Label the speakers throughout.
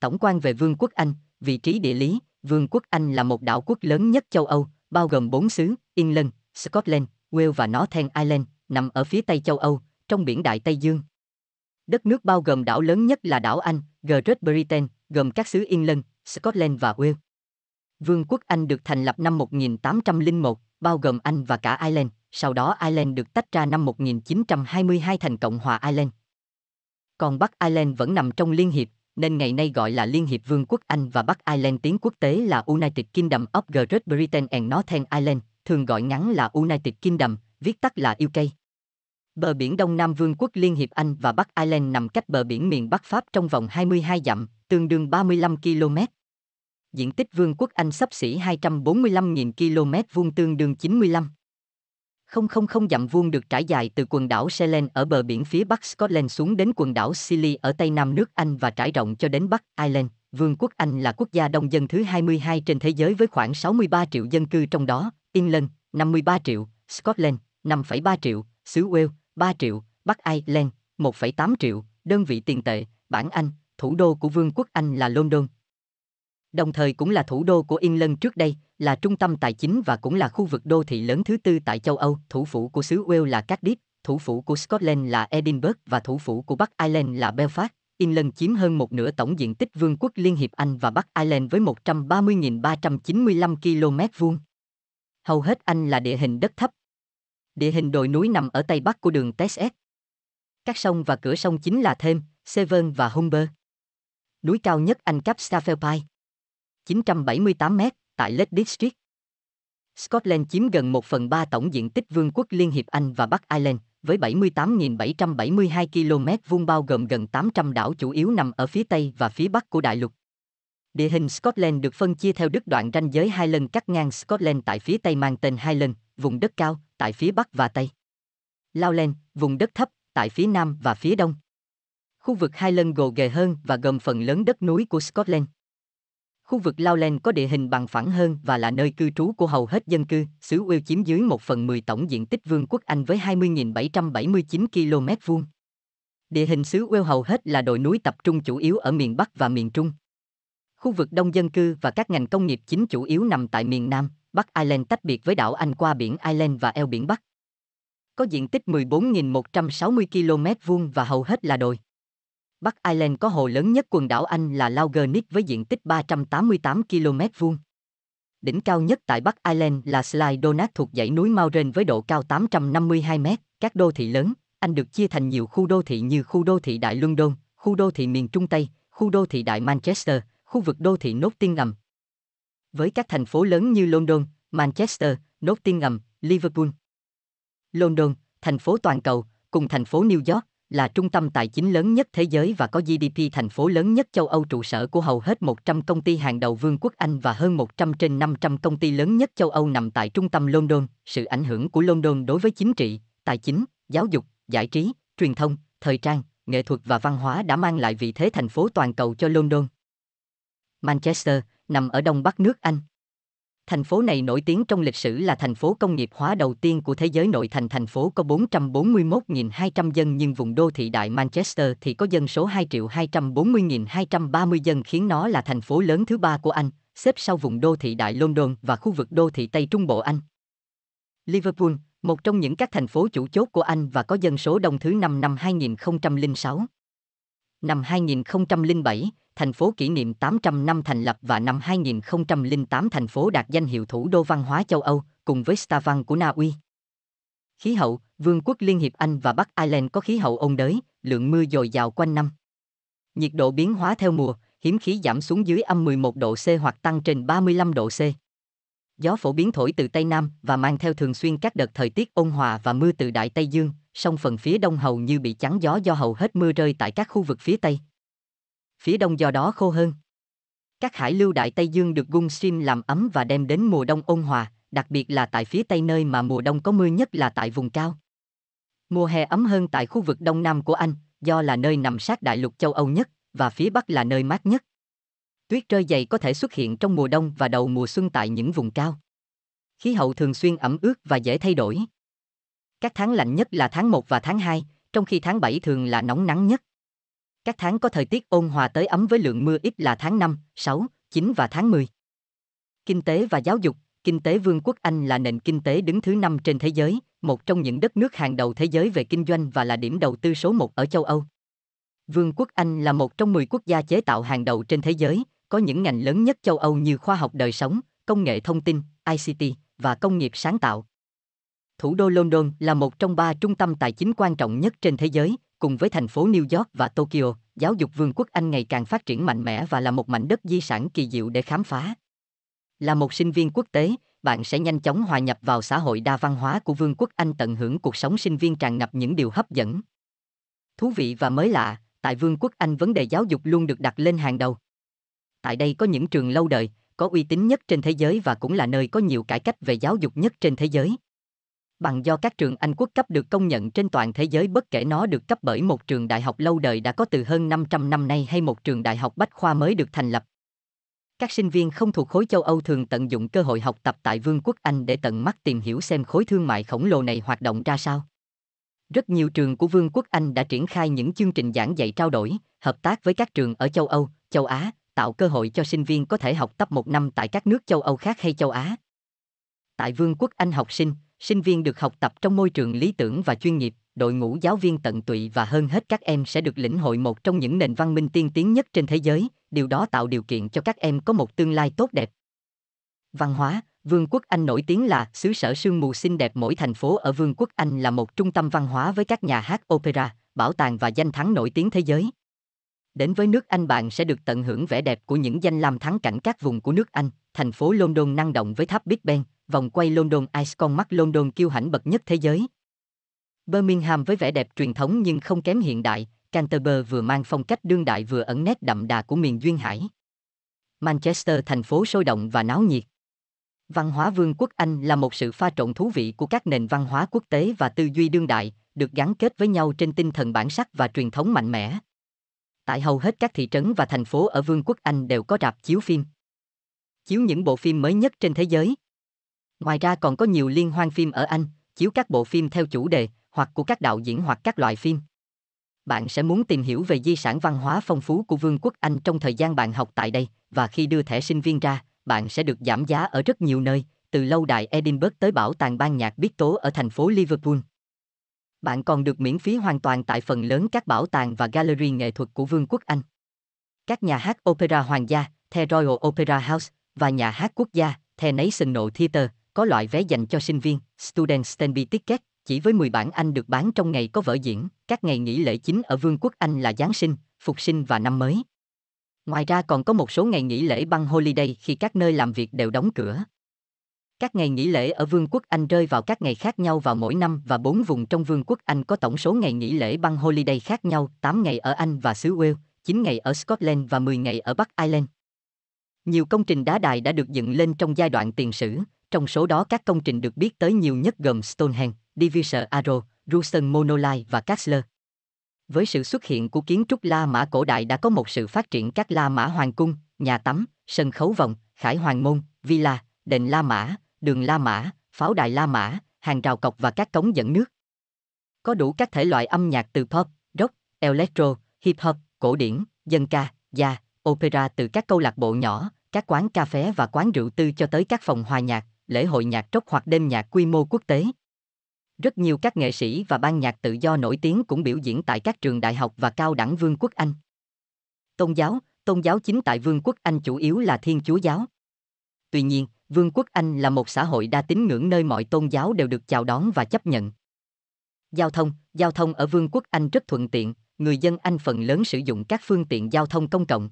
Speaker 1: Tổng quan về Vương quốc Anh, vị trí địa lý, Vương quốc Anh là một đảo quốc lớn nhất châu Âu, bao gồm bốn xứ, England, Scotland, Wales và Northern Ireland, nằm ở phía tây châu Âu, trong biển Đại Tây Dương. Đất nước bao gồm đảo lớn nhất là đảo Anh, Great Britain, gồm các xứ England, Scotland và Wales. Vương quốc Anh được thành lập năm 1801, bao gồm Anh và cả Ireland, sau đó Ireland được tách ra năm 1922 thành Cộng hòa Ireland. Còn Bắc Ireland vẫn nằm trong Liên hiệp, nên ngày nay gọi là Liên hiệp Vương quốc Anh và Bắc Ireland tiếng quốc tế là United Kingdom of Great Britain and Northern Ireland, thường gọi ngắn là United Kingdom, viết tắt là UK. Bờ biển Đông Nam Vương quốc Liên hiệp Anh và Bắc Ireland nằm cách bờ biển miền Bắc Pháp trong vòng 22 dặm, tương đương 35 km. Diện tích Vương quốc Anh sắp xỉ 245.000 km vuông tương đương 95 000 dặm vuông được trải dài từ quần đảo Selen ở bờ biển phía bắc Scotland xuống đến quần đảo Scilly ở tây nam nước Anh và trải rộng cho đến Bắc Ireland. Vương quốc Anh là quốc gia đông dân thứ 22 trên thế giới với khoảng 63 triệu dân cư trong đó, England 53 triệu, Scotland 5,3 triệu, xứ Wales 3 triệu, Bắc Ireland 1,8 triệu, đơn vị tiền tệ, bảng Anh, thủ đô của Vương quốc Anh là London đồng thời cũng là thủ đô của England trước đây, là trung tâm tài chính và cũng là khu vực đô thị lớn thứ tư tại châu Âu, thủ phủ của xứ Wales là Cardiff, thủ phủ của Scotland là Edinburgh và thủ phủ của Bắc Ireland là Belfast. England chiếm hơn một nửa tổng diện tích Vương quốc Liên hiệp Anh và Bắc Ireland với 130.395 km vuông. Hầu hết Anh là địa hình đất thấp. Địa hình đồi núi nằm ở tây bắc của đường Tesset. Các sông và cửa sông chính là Thêm, Severn và Humber. Núi cao nhất Anh Cap Staffelpine. 978m tại Lake District. Scotland chiếm gần 1 phần 3 tổng diện tích Vương quốc Liên hiệp Anh và Bắc Ireland, với 78.772 km vuông bao gồm gần 800 đảo chủ yếu nằm ở phía Tây và phía Bắc của đại lục. Địa hình Scotland được phân chia theo đứt đoạn ranh giới hai lần cắt ngang Scotland tại phía Tây mang tên Highland, vùng đất cao, tại phía Bắc và Tây. Lowland, vùng đất thấp, tại phía Nam và phía Đông. Khu vực Highland gồ ghề hơn và gồm phần lớn đất núi của Scotland. Khu vực Lao có địa hình bằng phẳng hơn và là nơi cư trú của hầu hết dân cư. Xứ Uêu chiếm dưới 1 phần 10 tổng diện tích Vương quốc Anh với 20.779 km vuông. Địa hình xứ Uêu hầu hết là đồi núi tập trung chủ yếu ở miền Bắc và miền Trung. Khu vực đông dân cư và các ngành công nghiệp chính chủ yếu nằm tại miền Nam, Bắc Ireland tách biệt với đảo Anh qua biển Ireland và eo biển Bắc. Có diện tích 14.160 km vuông và hầu hết là đồi. Bắc Ireland có hồ lớn nhất quần đảo Anh là Laugernick với diện tích 388 km vuông. Đỉnh cao nhất tại Bắc Ireland là Sligo Donat thuộc dãy núi Mauren với độ cao 852 m. Các đô thị lớn, Anh được chia thành nhiều khu đô thị như khu đô thị Đại London, khu đô thị miền Trung Tây, khu đô thị Đại Manchester, khu vực đô thị Nottingham. Với các thành phố lớn như London, Manchester, Nottingham, Liverpool. London, thành phố toàn cầu, cùng thành phố New York, là trung tâm tài chính lớn nhất thế giới và có GDP thành phố lớn nhất châu Âu trụ sở của hầu hết 100 công ty hàng đầu Vương quốc Anh và hơn 100 trên 500 công ty lớn nhất châu Âu nằm tại trung tâm London. Sự ảnh hưởng của London đối với chính trị, tài chính, giáo dục, giải trí, truyền thông, thời trang, nghệ thuật và văn hóa đã mang lại vị thế thành phố toàn cầu cho London. Manchester nằm ở đông bắc nước Anh, Thành phố này nổi tiếng trong lịch sử là thành phố công nghiệp hóa đầu tiên của thế giới nội thành thành phố có 441.200 dân nhưng vùng đô thị đại Manchester thì có dân số 2.240.230 dân khiến nó là thành phố lớn thứ ba của Anh, xếp sau vùng đô thị đại London và khu vực đô thị Tây Trung Bộ Anh. Liverpool, một trong những các thành phố chủ chốt của Anh và có dân số đông thứ năm năm 2006. Năm 2007, thành phố kỷ niệm 800 năm thành lập và năm 2008 thành phố đạt danh hiệu thủ đô văn hóa châu Âu, cùng với Stavanger của Na Uy. Khí hậu, Vương quốc Liên hiệp Anh và Bắc Ireland có khí hậu ôn đới, lượng mưa dồi dào quanh năm. Nhiệt độ biến hóa theo mùa, hiếm khí giảm xuống dưới âm 11 độ C hoặc tăng trên 35 độ C. Gió phổ biến thổi từ Tây Nam và mang theo thường xuyên các đợt thời tiết ôn hòa và mưa từ Đại Tây Dương, song phần phía đông hầu như bị chắn gió do hầu hết mưa rơi tại các khu vực phía Tây, phía đông do đó khô hơn. Các hải lưu đại Tây Dương được gung sim làm ấm và đem đến mùa đông ôn hòa, đặc biệt là tại phía Tây nơi mà mùa đông có mưa nhất là tại vùng cao. Mùa hè ấm hơn tại khu vực đông nam của Anh, do là nơi nằm sát đại lục châu Âu nhất, và phía Bắc là nơi mát nhất. Tuyết rơi dày có thể xuất hiện trong mùa đông và đầu mùa xuân tại những vùng cao. Khí hậu thường xuyên ẩm ướt và dễ thay đổi. Các tháng lạnh nhất là tháng 1 và tháng 2, trong khi tháng 7 thường là nóng nắng nhất. Các tháng có thời tiết ôn hòa tới ấm với lượng mưa ít là tháng 5, 6, 9 và tháng 10. Kinh tế và giáo dục Kinh tế Vương quốc Anh là nền kinh tế đứng thứ 5 trên thế giới, một trong những đất nước hàng đầu thế giới về kinh doanh và là điểm đầu tư số 1 ở châu Âu. Vương quốc Anh là một trong 10 quốc gia chế tạo hàng đầu trên thế giới, có những ngành lớn nhất châu Âu như khoa học đời sống, công nghệ thông tin, ICT và công nghiệp sáng tạo. Thủ đô London là một trong ba trung tâm tài chính quan trọng nhất trên thế giới, Cùng với thành phố New York và Tokyo, giáo dục Vương quốc Anh ngày càng phát triển mạnh mẽ và là một mảnh đất di sản kỳ diệu để khám phá. Là một sinh viên quốc tế, bạn sẽ nhanh chóng hòa nhập vào xã hội đa văn hóa của Vương quốc Anh tận hưởng cuộc sống sinh viên tràn ngập những điều hấp dẫn. Thú vị và mới lạ, tại Vương quốc Anh vấn đề giáo dục luôn được đặt lên hàng đầu. Tại đây có những trường lâu đời, có uy tín nhất trên thế giới và cũng là nơi có nhiều cải cách về giáo dục nhất trên thế giới bằng do các trường Anh quốc cấp được công nhận trên toàn thế giới bất kể nó được cấp bởi một trường đại học lâu đời đã có từ hơn 500 năm nay hay một trường đại học bách khoa mới được thành lập. Các sinh viên không thuộc khối châu Âu thường tận dụng cơ hội học tập tại Vương quốc Anh để tận mắt tìm hiểu xem khối thương mại khổng lồ này hoạt động ra sao. Rất nhiều trường của Vương quốc Anh đã triển khai những chương trình giảng dạy trao đổi, hợp tác với các trường ở châu Âu, châu Á, tạo cơ hội cho sinh viên có thể học tập một năm tại các nước châu Âu khác hay châu Á. Tại Vương quốc Anh học sinh, sinh viên được học tập trong môi trường lý tưởng và chuyên nghiệp, đội ngũ giáo viên tận tụy và hơn hết các em sẽ được lĩnh hội một trong những nền văn minh tiên tiến nhất trên thế giới, điều đó tạo điều kiện cho các em có một tương lai tốt đẹp. Văn hóa, Vương quốc Anh nổi tiếng là xứ sở sương mù xinh đẹp mỗi thành phố ở Vương quốc Anh là một trung tâm văn hóa với các nhà hát opera, bảo tàng và danh thắng nổi tiếng thế giới. Đến với nước Anh bạn sẽ được tận hưởng vẻ đẹp của những danh lam thắng cảnh các vùng của nước Anh, thành phố London năng động với tháp Big Ben, vòng quay London Ice con mắt London kiêu hãnh bậc nhất thế giới. Birmingham với vẻ đẹp truyền thống nhưng không kém hiện đại, Canterbury vừa mang phong cách đương đại vừa ẩn nét đậm đà của miền duyên hải. Manchester thành phố sôi động và náo nhiệt. Văn hóa Vương quốc Anh là một sự pha trộn thú vị của các nền văn hóa quốc tế và tư duy đương đại, được gắn kết với nhau trên tinh thần bản sắc và truyền thống mạnh mẽ. Tại hầu hết các thị trấn và thành phố ở Vương quốc Anh đều có rạp chiếu phim. Chiếu những bộ phim mới nhất trên thế giới, Ngoài ra còn có nhiều liên hoan phim ở Anh, chiếu các bộ phim theo chủ đề, hoặc của các đạo diễn hoặc các loại phim. Bạn sẽ muốn tìm hiểu về di sản văn hóa phong phú của Vương quốc Anh trong thời gian bạn học tại đây, và khi đưa thẻ sinh viên ra, bạn sẽ được giảm giá ở rất nhiều nơi, từ lâu đài Edinburgh tới bảo tàng ban nhạc Biết Tố ở thành phố Liverpool. Bạn còn được miễn phí hoàn toàn tại phần lớn các bảo tàng và gallery nghệ thuật của Vương quốc Anh. Các nhà hát opera hoàng gia, The Royal Opera House, và nhà hát quốc gia, The National Theatre, có loại vé dành cho sinh viên, Student Stanby Ticket, chỉ với 10 bản Anh được bán trong ngày có vở diễn, các ngày nghỉ lễ chính ở Vương quốc Anh là Giáng sinh, Phục sinh và năm mới. Ngoài ra còn có một số ngày nghỉ lễ băng holiday khi các nơi làm việc đều đóng cửa. Các ngày nghỉ lễ ở Vương quốc Anh rơi vào các ngày khác nhau vào mỗi năm và bốn vùng trong Vương quốc Anh có tổng số ngày nghỉ lễ băng holiday khác nhau, 8 ngày ở Anh và xứ Wales, 9 ngày ở Scotland và 10 ngày ở Bắc Ireland. Nhiều công trình đá đài đã được dựng lên trong giai đoạn tiền sử, trong số đó các công trình được biết tới nhiều nhất gồm Stonehenge, Divisor Arrow, Rusen Monolai và Kessler. Với sự xuất hiện của kiến trúc La Mã cổ đại đã có một sự phát triển các La Mã hoàng cung, nhà tắm, sân khấu vòng, khải hoàng môn, villa, đền La Mã, đường La Mã, pháo đài La Mã, hàng rào cọc và các cống dẫn nước. Có đủ các thể loại âm nhạc từ pop, rock, electro, hip hop, cổ điển, dân ca, gia, opera từ các câu lạc bộ nhỏ, các quán cà phê và quán rượu tư cho tới các phòng hòa nhạc, lễ hội nhạc trốc hoặc đêm nhạc quy mô quốc tế. Rất nhiều các nghệ sĩ và ban nhạc tự do nổi tiếng cũng biểu diễn tại các trường đại học và cao đẳng Vương quốc Anh. Tôn giáo, tôn giáo chính tại Vương quốc Anh chủ yếu là Thiên Chúa giáo. Tuy nhiên, Vương quốc Anh là một xã hội đa tín ngưỡng nơi mọi tôn giáo đều được chào đón và chấp nhận. Giao thông, giao thông ở Vương quốc Anh rất thuận tiện, người dân Anh phần lớn sử dụng các phương tiện giao thông công cộng.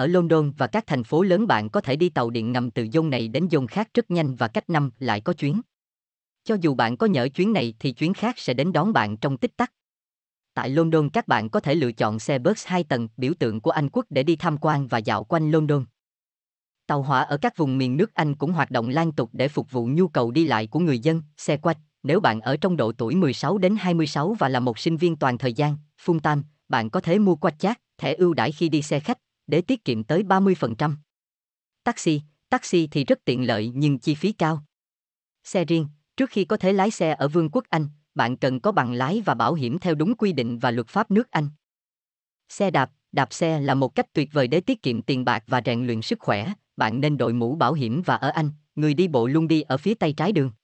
Speaker 1: Ở London và các thành phố lớn bạn có thể đi tàu điện ngầm từ dông này đến dông khác rất nhanh và cách năm lại có chuyến. Cho dù bạn có nhỡ chuyến này thì chuyến khác sẽ đến đón bạn trong tích tắc. Tại London các bạn có thể lựa chọn xe bus 2 tầng biểu tượng của Anh quốc để đi tham quan và dạo quanh London. Tàu hỏa ở các vùng miền nước Anh cũng hoạt động lan tục để phục vụ nhu cầu đi lại của người dân, xe quách. Nếu bạn ở trong độ tuổi 16 đến 26 và là một sinh viên toàn thời gian, full time, bạn có thể mua quách chát thẻ ưu đãi khi đi xe khách, để tiết kiệm tới 30%. Taxi, taxi thì rất tiện lợi nhưng chi phí cao. Xe riêng, trước khi có thể lái xe ở Vương quốc Anh, bạn cần có bằng lái và bảo hiểm theo đúng quy định và luật pháp nước Anh. Xe đạp, đạp xe là một cách tuyệt vời để tiết kiệm tiền bạc và rèn luyện sức khỏe, bạn nên đội mũ bảo hiểm và ở Anh, người đi bộ luôn đi ở phía tay trái đường.